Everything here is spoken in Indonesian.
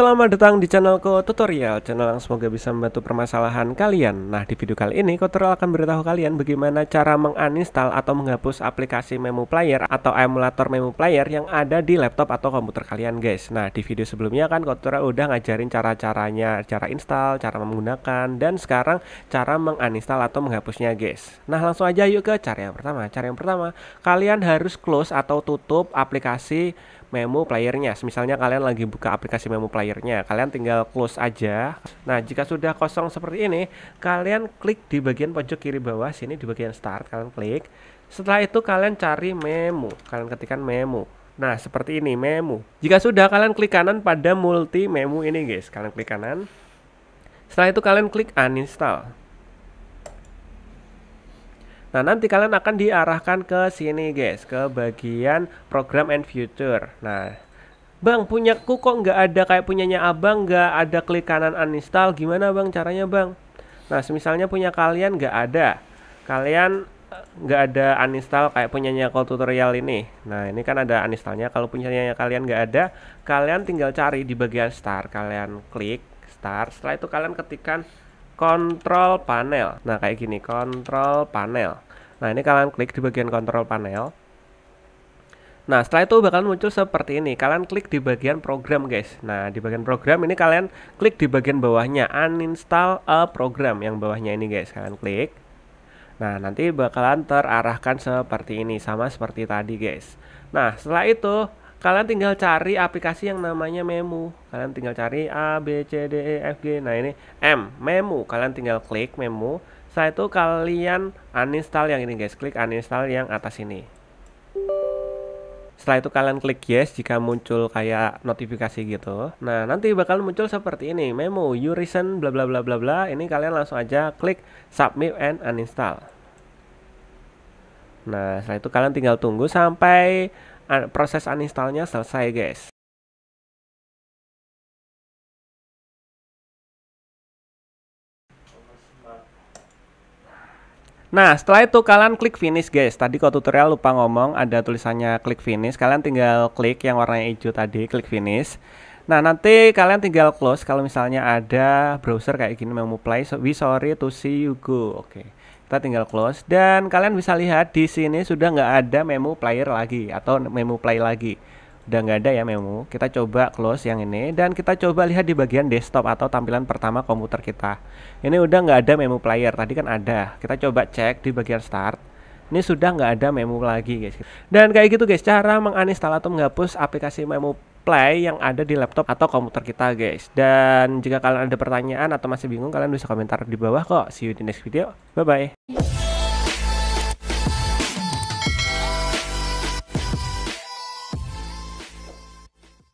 Selamat datang di channel Ko tutorial, channel yang semoga bisa membantu permasalahan kalian. Nah, di video kali ini Ko tutorial akan beritahu kalian bagaimana cara menginstal atau menghapus aplikasi Memo Player atau emulator Memo Player yang ada di laptop atau komputer kalian, guys. Nah, di video sebelumnya kan Ko tutorial udah ngajarin cara-caranya, cara install, cara menggunakan, dan sekarang cara menginstal atau menghapusnya, guys. Nah, langsung aja yuk ke cara yang pertama. Cara yang pertama, kalian harus close atau tutup aplikasi Memo Playernya. Misalnya kalian lagi buka aplikasi Memo Player airnya. Kalian tinggal close aja. Nah, jika sudah kosong seperti ini, kalian klik di bagian pojok kiri bawah sini di bagian start kalian klik. Setelah itu kalian cari memo. Kalian ketikkan memo. Nah, seperti ini memo. Jika sudah kalian klik kanan pada multi memo ini, guys. Kalian klik kanan. Setelah itu kalian klik uninstall. Nah, nanti kalian akan diarahkan ke sini, guys, ke bagian program and future. Nah, Bang, punyaku kok nggak ada kayak punyanya abang, nggak ada klik kanan uninstall. Gimana bang caranya bang? Nah, misalnya punya kalian nggak ada. Kalian eh, nggak ada uninstall kayak punyanya call tutorial ini. Nah, ini kan ada uninstallnya. Kalau punyanya kalian nggak ada, kalian tinggal cari di bagian start. Kalian klik start. Setelah itu kalian ketikkan control panel. Nah, kayak gini, control panel. Nah, ini kalian klik di bagian control panel. Nah, setelah itu bakalan muncul seperti ini. Kalian klik di bagian program, guys. Nah, di bagian program ini kalian klik di bagian bawahnya uninstall a program yang bawahnya ini, guys. Kalian klik. Nah, nanti bakalan terarahkan seperti ini, sama seperti tadi, guys. Nah, setelah itu kalian tinggal cari aplikasi yang namanya Memo. Kalian tinggal cari A, B, C, D, E, F, G. Nah, ini M, Memo. Kalian tinggal klik Memo. Setelah itu kalian uninstall yang ini, guys. Klik uninstall yang atas ini. Setelah itu kalian klik yes jika muncul kayak notifikasi gitu. Nah, nanti bakal muncul seperti ini, memo you recent bla bla bla bla bla. Ini kalian langsung aja klik submit and uninstall. Nah, setelah itu kalian tinggal tunggu sampai uh, proses uninstallnya selesai, guys. Nah, setelah itu kalian klik finish guys. Tadi kalau tutorial lupa ngomong ada tulisannya klik finish. Kalian tinggal klik yang warnanya hijau tadi, klik finish. Nah, nanti kalian tinggal close kalau misalnya ada browser kayak gini memu play so, we sorry to see you go. Oke. Okay. Kita tinggal close dan kalian bisa lihat di sini sudah nggak ada memu player lagi atau memu play lagi udah nggak ada ya memo kita coba close yang ini dan kita coba lihat di bagian desktop atau tampilan pertama komputer kita ini udah nggak ada memo player tadi kan ada kita coba cek di bagian start ini sudah nggak ada memo lagi guys dan kayak gitu guys cara menginstal atau menghapus aplikasi memo play yang ada di laptop atau komputer kita guys dan jika kalian ada pertanyaan atau masih bingung kalian bisa komentar di bawah kok see you di next video bye bye